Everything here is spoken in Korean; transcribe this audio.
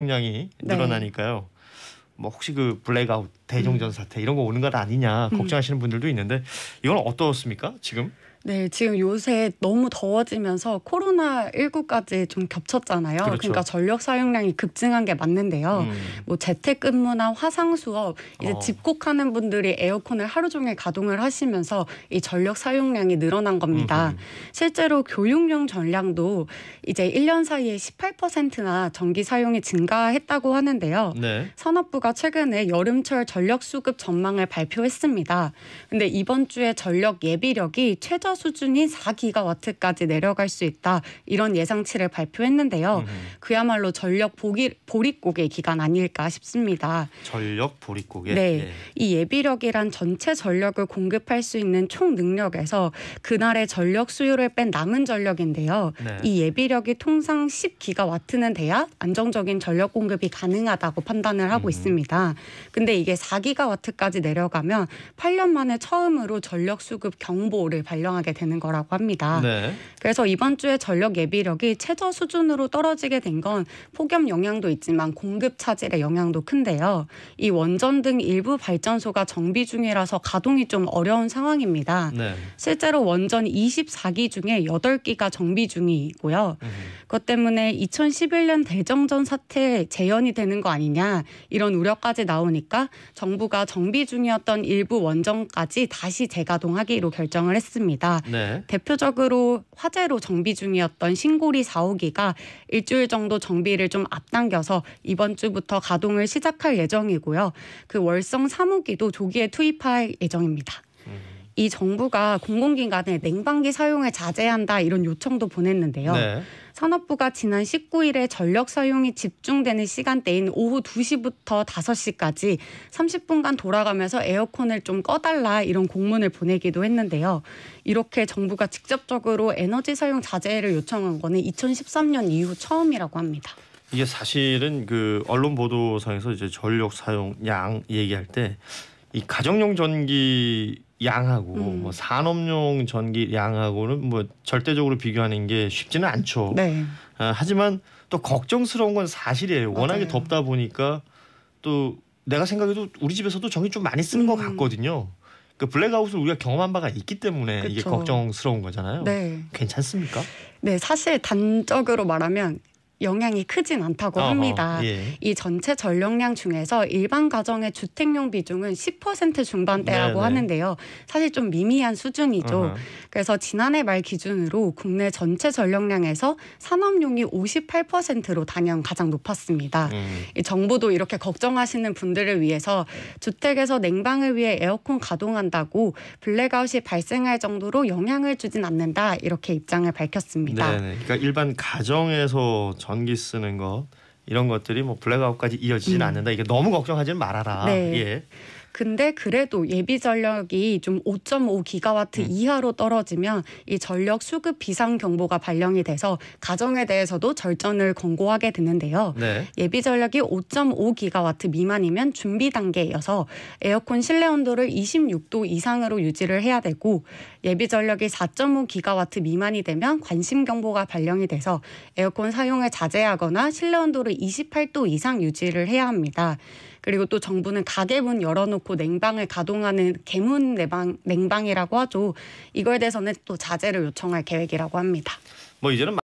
량이 네. 늘어나니까요. 네. 뭐 혹시 그 블랙아웃 대종전 사태 이런 거 오는 것 아니냐 음. 걱정하시는 분들도 있는데 이건 어떻습니까 지금? 네, 지금 요새 너무 더워지면서 코로나19까지 좀 겹쳤잖아요. 그렇죠. 그러니까 전력 사용량이 급증한 게 맞는데요. 음. 뭐 재택근무나 화상 수업, 이제 어. 집콕하는 분들이 에어컨을 하루 종일 가동을 하시면서 이 전력 사용량이 늘어난 겁니다. 음. 실제로 교육용 전량도 이제 1년 사이에 18%나 전기 사용이 증가했다고 하는데요. 네. 산업부가 최근에 여름철 전력 수급 전망을 발표했습니다. 근데 이번 주에 전력 예비력이 최저 수준인 4기가와트까지 내려갈 수 있다 이런 예상치를 발표했는데요. 음 그야말로 전력 보기, 보릿고개 기간 아닐까 싶습니다. 전력 보릿고개. 네, 예. 이 예비력이란 전체 전력을 공급할 수 있는 총 능력에서 그날의 전력 수요를 뺀 남은 전력인데요. 네. 이 예비력이 통상 10기가와트는 돼야 안정적인 전력 공급이 가능하다고 판단을 하고 음. 있습니다. 근데 이게 4기가와트까지 내려가면 8년 만에 처음으로 전력 수급 경보를 발령한 반영하게 되는 거라고 합니다. 네. 그래서 이번 주에 전력 예비력이 최저 수준으로 떨어지게 된 건 폭염 영향도 있지만 공급 차질의 영향도 큰데요. 이 원전 등 일부 발전소가 정비 중이라서 가동이 좀 어려운 상황입니다. 네. 실제로 원전 24기 중에 8기가 정비 중이고요. 음. 그것 때문에 2011년 대정전 사태 재현이 되는 거 아니냐 이런 우려까지 나오니까 정부가 정비 중이었던 일부 원전까지 다시 재가동하기로 결정을 했습니다. 있습니다. 네. 대표적으로 화재로 정비 중이었던 신고리 4호기가 일주일 정도 정비를 좀 앞당겨서 이번 주부터 가동을 시작할 예정이고요. 그 월성 3호기도 조기에 투입할 예정입니다. 이 정부가 공공기관에 냉방기 사용을 자제한다 이런 요청도 보냈는데요. 네. 산업부가 지난 19일에 전력 사용이 집중되는 시간대인 오후 2시부터 5시까지 30분간 돌아가면서 에어컨을 좀 꺼달라 이런 공문을 보내기도 했는데요. 이렇게 정부가 직접적으로 에너지 사용 자제를 요청한 거는 2013년 이후 처음이라고 합니다. 이게 사실은 그 언론 보도상에서 이제 전력 사용양 얘기할 때이 가정용 전기 양하고 음. 뭐 산업용 전기 양하고는 뭐 절대적으로 비교하는 게 쉽지는 않죠. 네. 아, 하지만 또 걱정스러운 건 사실이에요. 맞아요. 워낙에 덥다 보니까 또 내가 생각해도 우리 집에서도 전기 좀 많이 쓰는 음. 것 같거든요. 그 블랙아웃을 우리가 경험한 바가 있기 때문에 그쵸. 이게 걱정스러운 거잖아요. 네. 괜찮습니까? 네, 사실 단적으로 말하면 영향이 크진 않다고 어허, 합니다. 예. 이 전체 전력량 중에서 일반 가정의 주택용 비중은 10% 중반대라고 네네. 네. 하는데요. 사실 좀 미미한 수준이죠. 어허. 그래서 지난해 말 기준으로 국내 전체 전력량에서 산업용이 58%로 단연 가장 높았습니다. 음. 이 정부도 이렇게 걱정하시는 분들을 위해서 주택에서 냉방을 위해 에어컨 가동한다고 블랙아웃이 발생할 정도로 영향을 주진 않는다 이렇게 입장을 밝혔습니다. 네네. 네. 그러니까 일반 가정에서 전기 쓰는 것 이런 것들이 뭐 블랙아웃까지 이어지진 음. 않는다. 이게 너무 걱정하지는 말아라. 네. 예. 근데 그래도 예비 전력이 좀5.5 기가와트 음. 이하로 떨어지면 이 전력 수급 비상 경보가 발령이 돼서 가정에 대해서도 절전을 권고하게 되는데요. 네. 예비 전력이 5.5 기가와트 미만이면 준비 단계여서 에어컨 실내 온도를 26도 이상으로 유지를 해야 되고 예비 전력이 4.5 기가와트 미만이 되면 관심 경보가 발령이 돼서 에어컨 사용을 자제하거나 실내 온도를 28도 이상 유지를 해야 합니다. 그리고 또 정부는 가게문 열어놓고 냉방을 가동하는 개문 내방 냉방이라고 하죠. 이거에 대해서는 또 자제를 요청할 계획이라고 합니다. 뭐 이제는